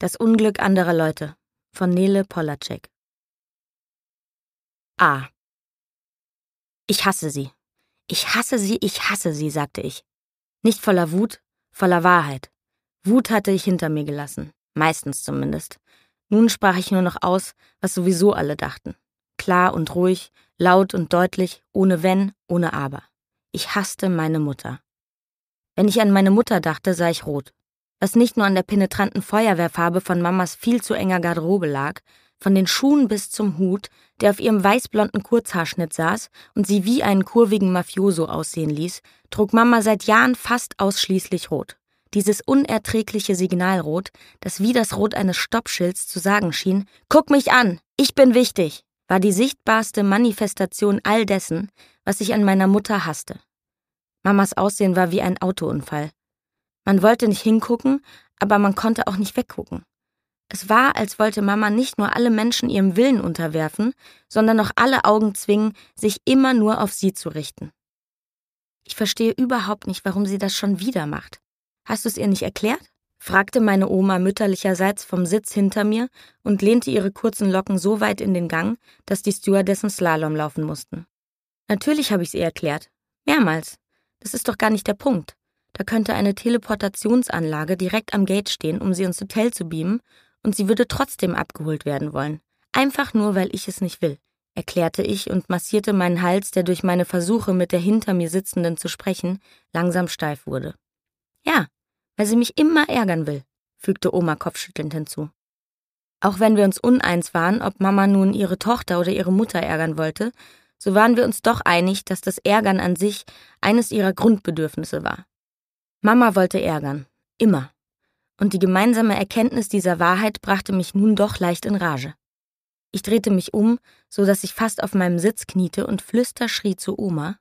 Das Unglück anderer Leute von Nele Polacek. A. Ich hasse sie. Ich hasse sie, ich hasse sie, sagte ich. Nicht voller Wut, voller Wahrheit. Wut hatte ich hinter mir gelassen, meistens zumindest. Nun sprach ich nur noch aus, was sowieso alle dachten. Klar und ruhig, laut und deutlich, ohne Wenn, ohne Aber. Ich hasste meine Mutter. Wenn ich an meine Mutter dachte, sah ich rot was nicht nur an der penetranten Feuerwehrfarbe von Mamas viel zu enger Garderobe lag, von den Schuhen bis zum Hut, der auf ihrem weißblonden Kurzhaarschnitt saß und sie wie einen kurvigen Mafioso aussehen ließ, trug Mama seit Jahren fast ausschließlich rot. Dieses unerträgliche Signalrot, das wie das Rot eines Stoppschilds zu sagen schien, Guck mich an, ich bin wichtig, war die sichtbarste Manifestation all dessen, was ich an meiner Mutter hasste. Mamas Aussehen war wie ein Autounfall. Man wollte nicht hingucken, aber man konnte auch nicht weggucken. Es war, als wollte Mama nicht nur alle Menschen ihrem Willen unterwerfen, sondern auch alle Augen zwingen, sich immer nur auf sie zu richten. Ich verstehe überhaupt nicht, warum sie das schon wieder macht. Hast du es ihr nicht erklärt? fragte meine Oma mütterlicherseits vom Sitz hinter mir und lehnte ihre kurzen Locken so weit in den Gang, dass die Stewardessen Slalom laufen mussten. Natürlich habe ich es ihr erklärt. Mehrmals. Das ist doch gar nicht der Punkt. Da könnte eine Teleportationsanlage direkt am Gate stehen, um sie ins Hotel zu beamen, und sie würde trotzdem abgeholt werden wollen. Einfach nur, weil ich es nicht will, erklärte ich und massierte meinen Hals, der durch meine Versuche, mit der hinter mir Sitzenden zu sprechen, langsam steif wurde. Ja, weil sie mich immer ärgern will, fügte Oma kopfschüttelnd hinzu. Auch wenn wir uns uneins waren, ob Mama nun ihre Tochter oder ihre Mutter ärgern wollte, so waren wir uns doch einig, dass das Ärgern an sich eines ihrer Grundbedürfnisse war. Mama wollte ärgern. Immer. Und die gemeinsame Erkenntnis dieser Wahrheit brachte mich nun doch leicht in Rage. Ich drehte mich um, so dass ich fast auf meinem Sitz kniete und flüster schrie zu Oma.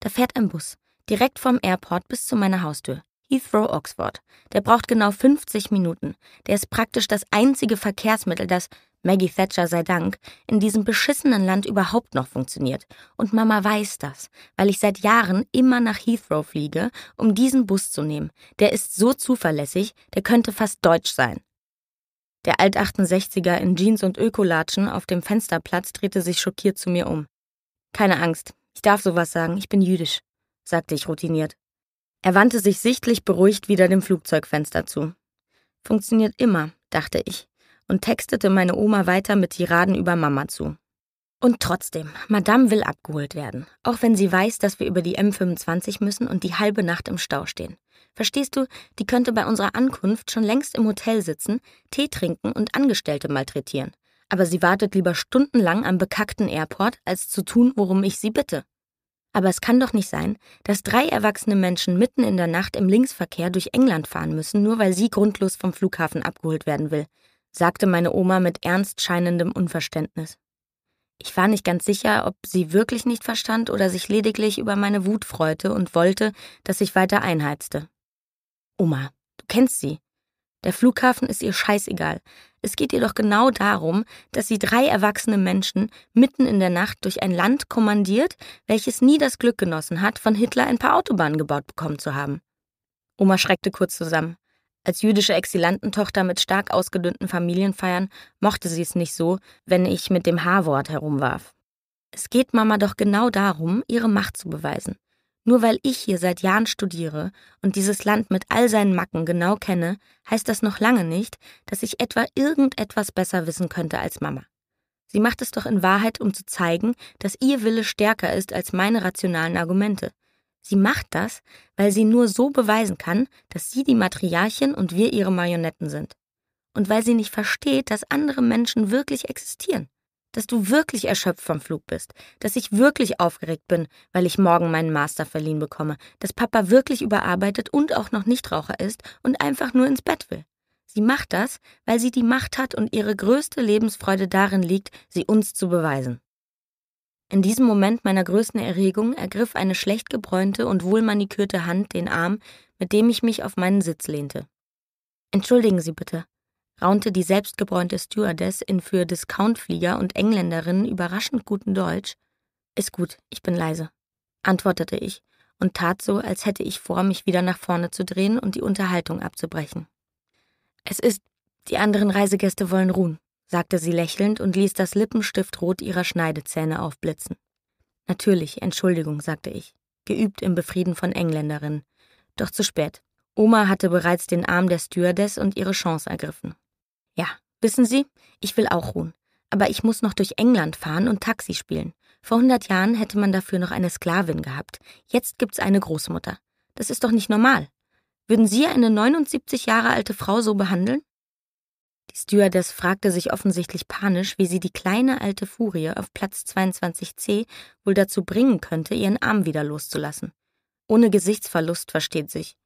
Da fährt ein Bus, direkt vom Airport bis zu meiner Haustür. Heathrow, Oxford. Der braucht genau 50 Minuten. Der ist praktisch das einzige Verkehrsmittel, das, Maggie Thatcher sei Dank, in diesem beschissenen Land überhaupt noch funktioniert. Und Mama weiß das, weil ich seit Jahren immer nach Heathrow fliege, um diesen Bus zu nehmen. Der ist so zuverlässig, der könnte fast deutsch sein. Der Alt-68er in Jeans und Ökolatschen auf dem Fensterplatz drehte sich schockiert zu mir um. Keine Angst, ich darf sowas sagen, ich bin jüdisch, sagte ich routiniert. Er wandte sich sichtlich beruhigt wieder dem Flugzeugfenster zu. Funktioniert immer, dachte ich und textete meine Oma weiter mit Tiraden über Mama zu. Und trotzdem, Madame will abgeholt werden, auch wenn sie weiß, dass wir über die M25 müssen und die halbe Nacht im Stau stehen. Verstehst du, die könnte bei unserer Ankunft schon längst im Hotel sitzen, Tee trinken und Angestellte malträtieren. Aber sie wartet lieber stundenlang am bekackten Airport, als zu tun, worum ich sie bitte. Aber es kann doch nicht sein, dass drei erwachsene Menschen mitten in der Nacht im Linksverkehr durch England fahren müssen, nur weil sie grundlos vom Flughafen abgeholt werden will sagte meine Oma mit ernst scheinendem Unverständnis. Ich war nicht ganz sicher, ob sie wirklich nicht verstand oder sich lediglich über meine Wut freute und wollte, dass ich weiter einheizte. Oma, du kennst sie. Der Flughafen ist ihr scheißegal. Es geht ihr doch genau darum, dass sie drei erwachsene Menschen mitten in der Nacht durch ein Land kommandiert, welches nie das Glück genossen hat, von Hitler ein paar Autobahnen gebaut bekommen zu haben. Oma schreckte kurz zusammen. Als jüdische Exilantentochter mit stark ausgedünnten Familienfeiern mochte sie es nicht so, wenn ich mit dem H-Wort herumwarf. Es geht Mama doch genau darum, ihre Macht zu beweisen. Nur weil ich hier seit Jahren studiere und dieses Land mit all seinen Macken genau kenne, heißt das noch lange nicht, dass ich etwa irgendetwas besser wissen könnte als Mama. Sie macht es doch in Wahrheit, um zu zeigen, dass ihr Wille stärker ist als meine rationalen Argumente, Sie macht das, weil sie nur so beweisen kann, dass sie die Matriarchin und wir ihre Marionetten sind. Und weil sie nicht versteht, dass andere Menschen wirklich existieren. Dass du wirklich erschöpft vom Flug bist. Dass ich wirklich aufgeregt bin, weil ich morgen meinen Master verliehen bekomme. Dass Papa wirklich überarbeitet und auch noch Nichtraucher ist und einfach nur ins Bett will. Sie macht das, weil sie die Macht hat und ihre größte Lebensfreude darin liegt, sie uns zu beweisen. In diesem Moment meiner größten Erregung ergriff eine schlecht gebräunte und wohlmanikürte Hand den Arm, mit dem ich mich auf meinen Sitz lehnte. Entschuldigen Sie bitte, raunte die selbstgebräunte Stewardess in für Discountflieger und Engländerinnen überraschend guten Deutsch. Ist gut, ich bin leise, antwortete ich und tat so, als hätte ich vor, mich wieder nach vorne zu drehen und die Unterhaltung abzubrechen. Es ist, die anderen Reisegäste wollen ruhen sagte sie lächelnd und ließ das Lippenstiftrot ihrer Schneidezähne aufblitzen. Natürlich, Entschuldigung, sagte ich, geübt im Befrieden von Engländerinnen. Doch zu spät. Oma hatte bereits den Arm der Stewardess und ihre Chance ergriffen. Ja, wissen Sie, ich will auch ruhen. Aber ich muss noch durch England fahren und Taxi spielen. Vor hundert Jahren hätte man dafür noch eine Sklavin gehabt. Jetzt gibt's eine Großmutter. Das ist doch nicht normal. Würden Sie eine 79 Jahre alte Frau so behandeln? Die Stewardess fragte sich offensichtlich panisch, wie sie die kleine alte Furie auf Platz 22c wohl dazu bringen könnte, ihren Arm wieder loszulassen. Ohne Gesichtsverlust versteht sich.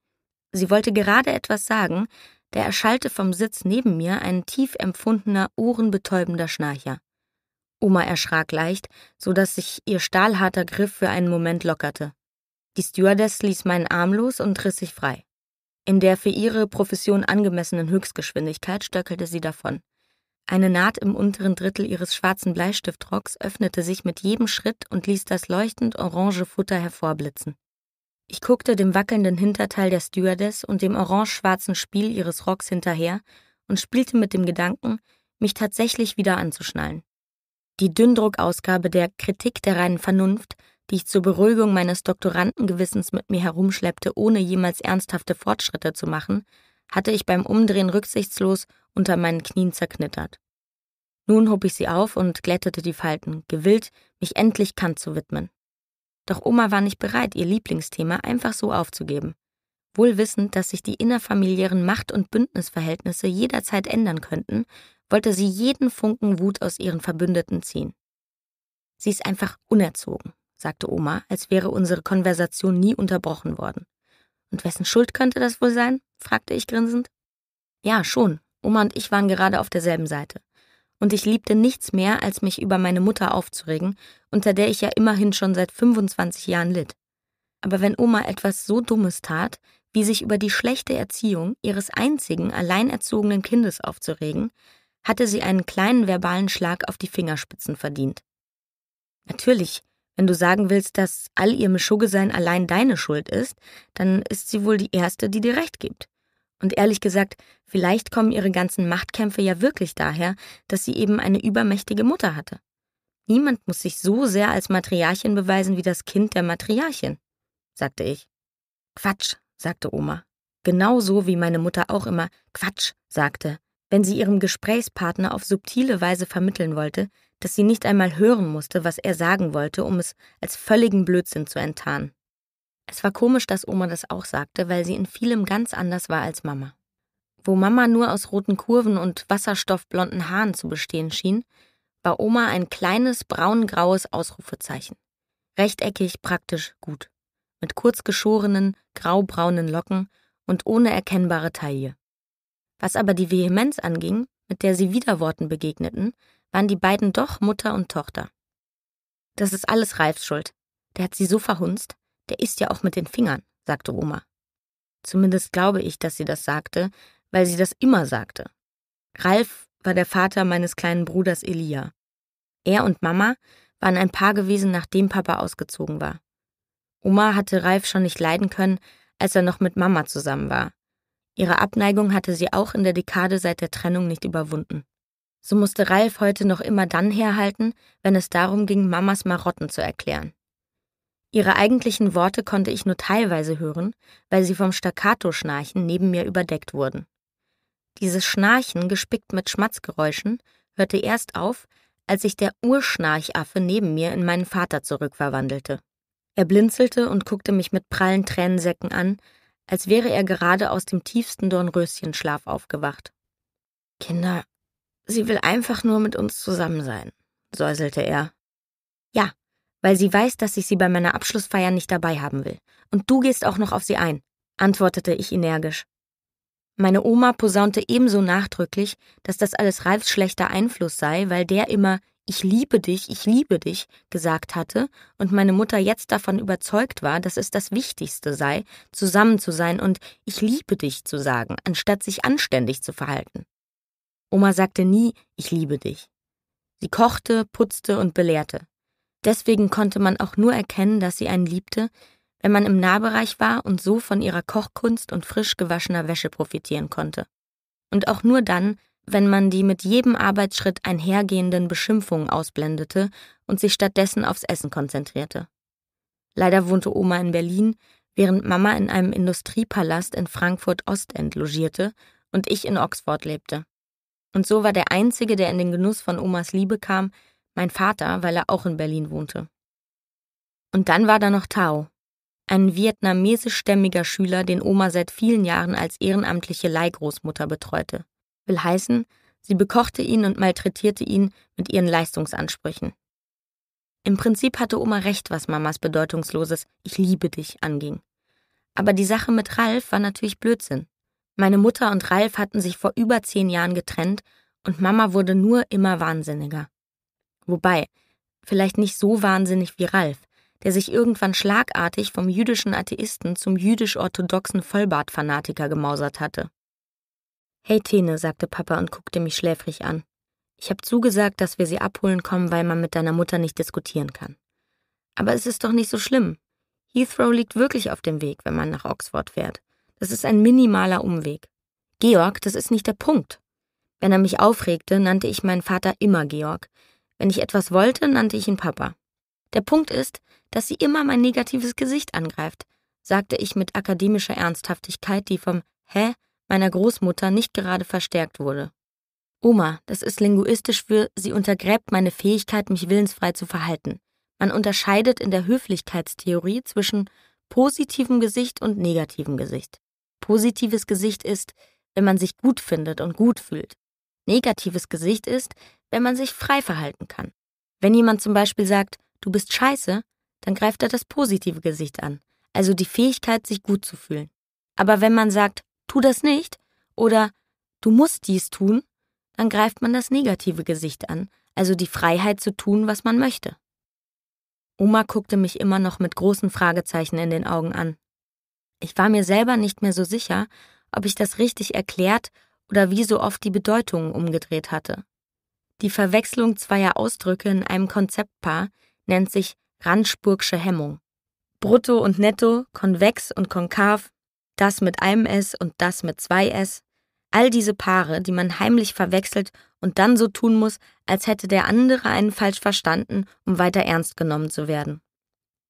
Sie wollte gerade etwas sagen, da erschallte vom Sitz neben mir ein tief empfundener, ohrenbetäubender Schnarcher. Oma erschrak leicht, so dass sich ihr stahlharter Griff für einen Moment lockerte. Die Stewardess ließ meinen Arm los und riss sich frei. In der für ihre Profession angemessenen Höchstgeschwindigkeit stöckelte sie davon. Eine Naht im unteren Drittel ihres schwarzen Bleistiftrocks öffnete sich mit jedem Schritt und ließ das leuchtend orange Futter hervorblitzen. Ich guckte dem wackelnden Hinterteil der Stewardess und dem orange-schwarzen Spiel ihres Rocks hinterher und spielte mit dem Gedanken, mich tatsächlich wieder anzuschnallen. Die Dünndruckausgabe der Kritik der reinen Vernunft die ich zur Beruhigung meines Doktorandengewissens mit mir herumschleppte, ohne jemals ernsthafte Fortschritte zu machen, hatte ich beim Umdrehen rücksichtslos unter meinen Knien zerknittert. Nun hob ich sie auf und glättete die Falten, gewillt, mich endlich Kant zu widmen. Doch Oma war nicht bereit, ihr Lieblingsthema einfach so aufzugeben. Wohl wissend, dass sich die innerfamiliären Macht- und Bündnisverhältnisse jederzeit ändern könnten, wollte sie jeden Funken Wut aus ihren Verbündeten ziehen. Sie ist einfach unerzogen sagte Oma, als wäre unsere Konversation nie unterbrochen worden. Und wessen Schuld könnte das wohl sein? fragte ich grinsend. Ja, schon. Oma und ich waren gerade auf derselben Seite. Und ich liebte nichts mehr, als mich über meine Mutter aufzuregen, unter der ich ja immerhin schon seit 25 Jahren litt. Aber wenn Oma etwas so Dummes tat, wie sich über die schlechte Erziehung ihres einzigen alleinerzogenen Kindes aufzuregen, hatte sie einen kleinen verbalen Schlag auf die Fingerspitzen verdient. Natürlich wenn du sagen willst, dass all ihr Mischugge-Sein allein deine Schuld ist, dann ist sie wohl die Erste, die dir recht gibt. Und ehrlich gesagt, vielleicht kommen ihre ganzen Machtkämpfe ja wirklich daher, dass sie eben eine übermächtige Mutter hatte. Niemand muss sich so sehr als Matriarchin beweisen wie das Kind der Matriarchin, sagte ich. Quatsch, sagte Oma. Genauso wie meine Mutter auch immer Quatsch sagte, wenn sie ihrem Gesprächspartner auf subtile Weise vermitteln wollte, dass sie nicht einmal hören musste, was er sagen wollte, um es als völligen Blödsinn zu enttarnen. Es war komisch, dass Oma das auch sagte, weil sie in vielem ganz anders war als Mama. Wo Mama nur aus roten Kurven und wasserstoffblonden Haaren zu bestehen schien, war Oma ein kleines braungraues Ausrufezeichen. Rechteckig, praktisch, gut. Mit kurz geschorenen, graubraunen Locken und ohne erkennbare Taille. Was aber die Vehemenz anging, mit der sie Widerworten begegneten, waren die beiden doch Mutter und Tochter. Das ist alles Ralfs Schuld. Der hat sie so verhunzt, der isst ja auch mit den Fingern, sagte Oma. Zumindest glaube ich, dass sie das sagte, weil sie das immer sagte. Ralf war der Vater meines kleinen Bruders Elia. Er und Mama waren ein Paar gewesen, nachdem Papa ausgezogen war. Oma hatte Ralf schon nicht leiden können, als er noch mit Mama zusammen war. Ihre Abneigung hatte sie auch in der Dekade seit der Trennung nicht überwunden. So musste Ralf heute noch immer dann herhalten, wenn es darum ging, Mamas Marotten zu erklären. Ihre eigentlichen Worte konnte ich nur teilweise hören, weil sie vom Staccato-Schnarchen neben mir überdeckt wurden. Dieses Schnarchen, gespickt mit Schmatzgeräuschen, hörte erst auf, als sich der Urschnarchaffe neben mir in meinen Vater zurückverwandelte. Er blinzelte und guckte mich mit prallen Tränensäcken an, als wäre er gerade aus dem tiefsten Dornröschenschlaf aufgewacht. Kinder, Sie will einfach nur mit uns zusammen sein, säuselte er. Ja, weil sie weiß, dass ich sie bei meiner Abschlussfeier nicht dabei haben will. Und du gehst auch noch auf sie ein, antwortete ich energisch. Meine Oma posaunte ebenso nachdrücklich, dass das alles Ralfs schlechter Einfluss sei, weil der immer Ich liebe dich, ich liebe dich gesagt hatte und meine Mutter jetzt davon überzeugt war, dass es das Wichtigste sei, zusammen zu sein und Ich liebe dich zu sagen, anstatt sich anständig zu verhalten. Oma sagte nie, ich liebe dich. Sie kochte, putzte und belehrte. Deswegen konnte man auch nur erkennen, dass sie einen liebte, wenn man im Nahbereich war und so von ihrer Kochkunst und frisch gewaschener Wäsche profitieren konnte. Und auch nur dann, wenn man die mit jedem Arbeitsschritt einhergehenden Beschimpfungen ausblendete und sich stattdessen aufs Essen konzentrierte. Leider wohnte Oma in Berlin, während Mama in einem Industriepalast in Frankfurt-Ostend logierte und ich in Oxford lebte. Und so war der Einzige, der in den Genuss von Omas Liebe kam, mein Vater, weil er auch in Berlin wohnte. Und dann war da noch Tao, ein vietnamesischstämmiger Schüler, den Oma seit vielen Jahren als ehrenamtliche Leihgroßmutter betreute. Will heißen, sie bekochte ihn und malträtierte ihn mit ihren Leistungsansprüchen. Im Prinzip hatte Oma recht, was Mamas bedeutungsloses Ich liebe dich anging. Aber die Sache mit Ralf war natürlich Blödsinn. Meine Mutter und Ralf hatten sich vor über zehn Jahren getrennt und Mama wurde nur immer wahnsinniger. Wobei, vielleicht nicht so wahnsinnig wie Ralf, der sich irgendwann schlagartig vom jüdischen Atheisten zum jüdisch-orthodoxen Vollbartfanatiker gemausert hatte. Hey Tene, sagte Papa und guckte mich schläfrig an. Ich habe zugesagt, dass wir sie abholen kommen, weil man mit deiner Mutter nicht diskutieren kann. Aber es ist doch nicht so schlimm. Heathrow liegt wirklich auf dem Weg, wenn man nach Oxford fährt. Das ist ein minimaler Umweg. Georg, das ist nicht der Punkt. Wenn er mich aufregte, nannte ich meinen Vater immer Georg. Wenn ich etwas wollte, nannte ich ihn Papa. Der Punkt ist, dass sie immer mein negatives Gesicht angreift, sagte ich mit akademischer Ernsthaftigkeit, die vom Hä meiner Großmutter nicht gerade verstärkt wurde. Oma, das ist linguistisch für, sie untergräbt meine Fähigkeit, mich willensfrei zu verhalten. Man unterscheidet in der Höflichkeitstheorie zwischen positivem Gesicht und negativem Gesicht. Positives Gesicht ist, wenn man sich gut findet und gut fühlt. Negatives Gesicht ist, wenn man sich frei verhalten kann. Wenn jemand zum Beispiel sagt, du bist scheiße, dann greift er das positive Gesicht an, also die Fähigkeit, sich gut zu fühlen. Aber wenn man sagt, tu das nicht oder du musst dies tun, dann greift man das negative Gesicht an, also die Freiheit zu tun, was man möchte. Oma guckte mich immer noch mit großen Fragezeichen in den Augen an. Ich war mir selber nicht mehr so sicher, ob ich das richtig erklärt oder wie so oft die Bedeutungen umgedreht hatte. Die Verwechslung zweier Ausdrücke in einem Konzeptpaar nennt sich Randspurgsche Hemmung. Brutto und Netto, konvex und konkav, das mit einem S und das mit zwei S, all diese Paare, die man heimlich verwechselt und dann so tun muss, als hätte der andere einen falsch verstanden, um weiter ernst genommen zu werden.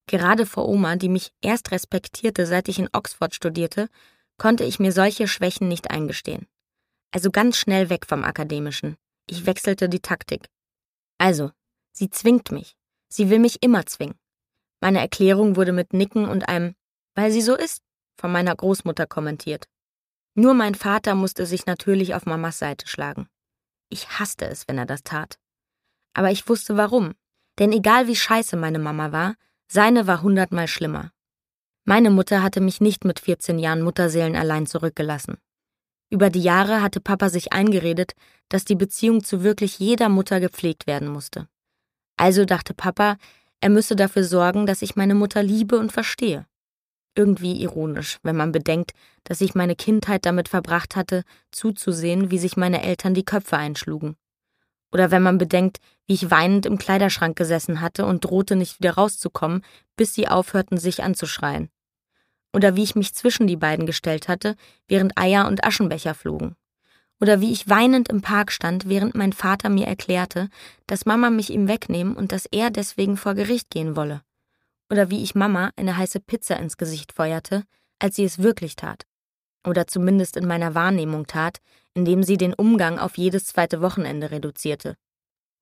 Gerade vor Oma, die mich erst respektierte, seit ich in Oxford studierte, konnte ich mir solche Schwächen nicht eingestehen. Also ganz schnell weg vom Akademischen. Ich wechselte die Taktik. Also, sie zwingt mich. Sie will mich immer zwingen. Meine Erklärung wurde mit Nicken und einem Weil sie so ist von meiner Großmutter kommentiert. Nur mein Vater musste sich natürlich auf Mamas Seite schlagen. Ich hasste es, wenn er das tat. Aber ich wusste warum. Denn egal wie scheiße meine Mama war, seine war hundertmal schlimmer. Meine Mutter hatte mich nicht mit 14 Jahren Mutterseelen allein zurückgelassen. Über die Jahre hatte Papa sich eingeredet, dass die Beziehung zu wirklich jeder Mutter gepflegt werden musste. Also dachte Papa, er müsse dafür sorgen, dass ich meine Mutter liebe und verstehe. Irgendwie ironisch, wenn man bedenkt, dass ich meine Kindheit damit verbracht hatte, zuzusehen, wie sich meine Eltern die Köpfe einschlugen. Oder wenn man bedenkt, wie ich weinend im Kleiderschrank gesessen hatte und drohte nicht wieder rauszukommen, bis sie aufhörten, sich anzuschreien. Oder wie ich mich zwischen die beiden gestellt hatte, während Eier und Aschenbecher flogen. Oder wie ich weinend im Park stand, während mein Vater mir erklärte, dass Mama mich ihm wegnehmen und dass er deswegen vor Gericht gehen wolle. Oder wie ich Mama eine heiße Pizza ins Gesicht feuerte, als sie es wirklich tat. Oder zumindest in meiner Wahrnehmung tat, indem sie den Umgang auf jedes zweite Wochenende reduzierte.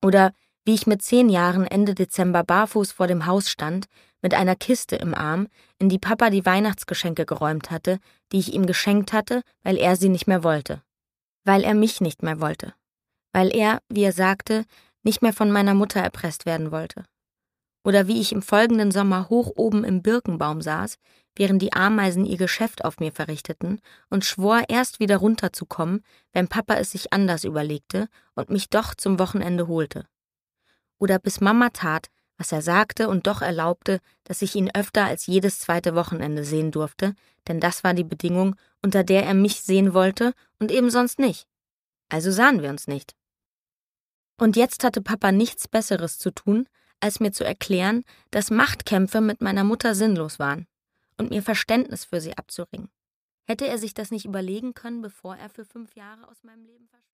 Oder wie ich mit zehn Jahren Ende Dezember barfuß vor dem Haus stand, mit einer Kiste im Arm, in die Papa die Weihnachtsgeschenke geräumt hatte, die ich ihm geschenkt hatte, weil er sie nicht mehr wollte. Weil er mich nicht mehr wollte. Weil er, wie er sagte, nicht mehr von meiner Mutter erpresst werden wollte oder wie ich im folgenden Sommer hoch oben im Birkenbaum saß, während die Ameisen ihr Geschäft auf mir verrichteten und schwor, erst wieder runterzukommen, wenn Papa es sich anders überlegte und mich doch zum Wochenende holte. Oder bis Mama tat, was er sagte und doch erlaubte, dass ich ihn öfter als jedes zweite Wochenende sehen durfte, denn das war die Bedingung, unter der er mich sehen wollte und eben sonst nicht. Also sahen wir uns nicht. Und jetzt hatte Papa nichts Besseres zu tun, als mir zu erklären, dass Machtkämpfe mit meiner Mutter sinnlos waren und mir Verständnis für sie abzuringen. Hätte er sich das nicht überlegen können, bevor er für fünf Jahre aus meinem Leben verschwand?